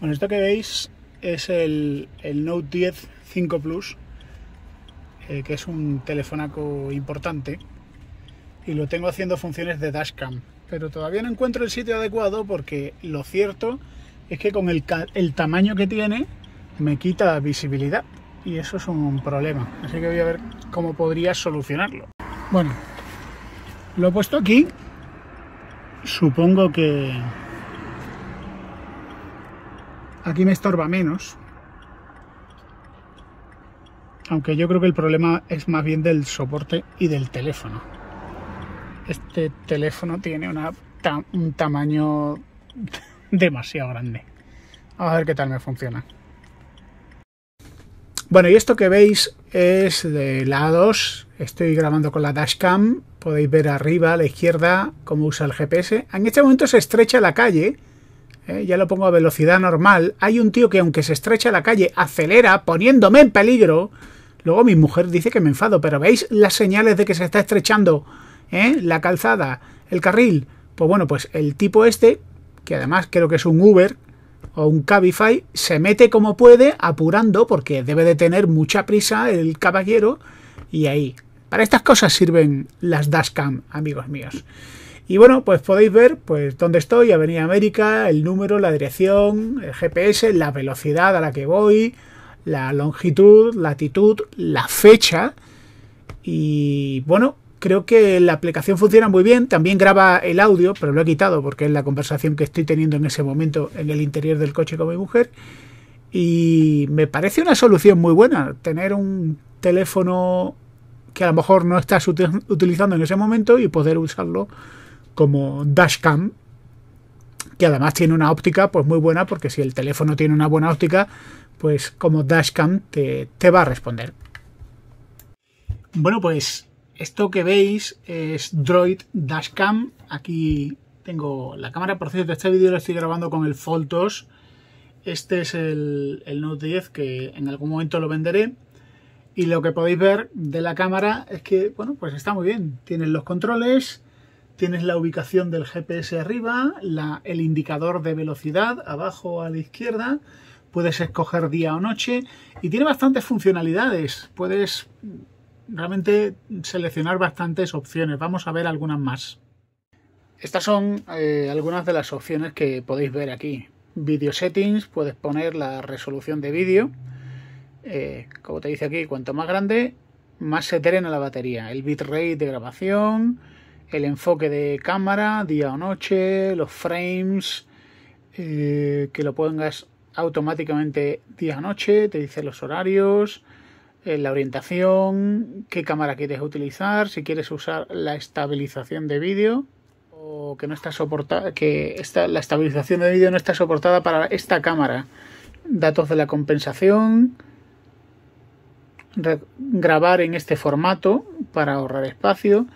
Bueno, esto que veis es el, Note 10 5 Plus, eh, que es un telefonaco importante, y lo tengo haciendo funciones de dashcam, pero todavía no encuentro el sitio adecuado porque lo cierto es que con el, el tamaño que tiene me quita visibilidad y eso es un problema. Así que voy a ver cómo podría solucionarlo. Bueno, lo he puesto aquí. Supongo que Aquí me estorba menos. Aunque yo creo que el problema es más bien del soporte y del teléfono. Este teléfono tiene un tamaño demasiado grande. Vamos a ver qué tal me funciona. Bueno, y esto que veis es de lados. Estoy grabando con la dashcam. Podéis ver arriba a la izquierda cómo usa el GPS. En este momento se estrecha la calle ¿eh? ya lo pongo a velocidad normal, hay un tío que aunque se estrecha la calle, acelera poniéndome en peligro. Luego mi mujer dice que me enfado, pero ¿veis las señales de que se está estrechando ¿eh? la calzada, el carril? Pues bueno, pues el tipo este, que además creo que es un Uber o un Cabify, se mete como puede, apurando, porque debe de tener mucha prisa el caballero, y ahí. Para estas cosas sirven las dashcam, amigos míos. Y bueno, pues podéis ver pues dónde estoy, Avenida América, el número, la dirección, el GPS, la velocidad a la que voy, la longitud, latitud, la fecha. Y bueno, creo que la aplicación funciona muy bien. También graba el audio, pero lo he quitado porque es la conversación que estoy teniendo en ese momento en el interior del coche con mi mujer. Y me parece una solución muy buena tener un teléfono que a lo mejor no estás utilizando en ese momento y poder usarlo como dashcam, que además tiene una óptica pues muy buena, porque si el teléfono tiene una buena óptica, pues como dashcam te, te va a responder. Bueno, pues esto que veis es Droid Dashcam. Aquí tengo la cámara. Por cierto, este vídeo lo estoy grabando con el Fold Este es el, el, Note 10 que en algún momento lo venderé. Y lo que podéis ver de la cámara es que, bueno, pues está muy bien. Tienen los controles, Tienes la ubicación del GPS arriba, el indicador de velocidad abajo a la izquierda, puedes escoger día o noche y tiene bastantes funcionalidades. Puedes realmente seleccionar bastantes opciones. Vamos a ver algunas más. Estas son eh, algunas de las opciones que podéis ver aquí. Video settings, puedes poner la resolución de vídeo. Eh, como te dice aquí, cuanto más grande, más se drena la batería. El bitrate de grabación, el enfoque de cámara, día o noche, los frames, eh, que lo pongas automáticamente día o noche, te dice los horarios, eh, la orientación, qué cámara quieres utilizar, si quieres usar la estabilización de vídeo o que no está soportada, que la estabilización de vídeo no está soportada para esta cámara, datos de la compensación, grabar en este formato para ahorrar espacio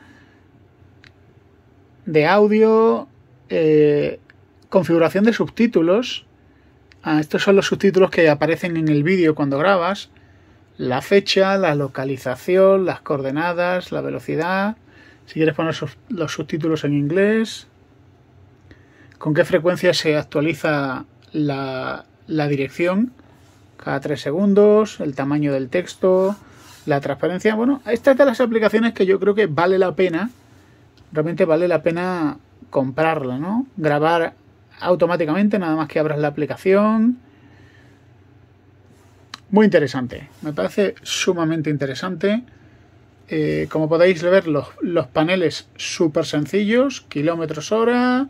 de audio, eh, configuración de subtítulos. Ah, estos son los subtítulos que aparecen en el vídeo cuando grabas. La fecha, la localización, las coordenadas, la velocidad. Si quieres poner los subtítulos en inglés. Con qué frecuencia se actualiza la, dirección. Cada tres segundos. El tamaño del texto. La transparencia. Bueno, estas de las aplicaciones que yo creo que vale la pena realmente vale la pena comprarlo, ¿no? Grabar automáticamente, nada más que abras la aplicación. Muy interesante, me parece sumamente interesante. Eh, como podéis ver, los, paneles súper sencillos, kilómetros hora,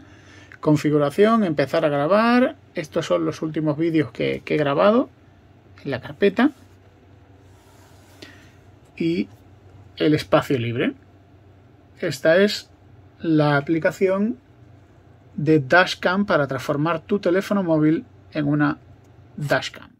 configuración, empezar a grabar. Estos son los últimos vídeos que he grabado en la carpeta. Y el espacio libre. Esta es la aplicación de Dashcam para transformar tu teléfono móvil en una Dashcam.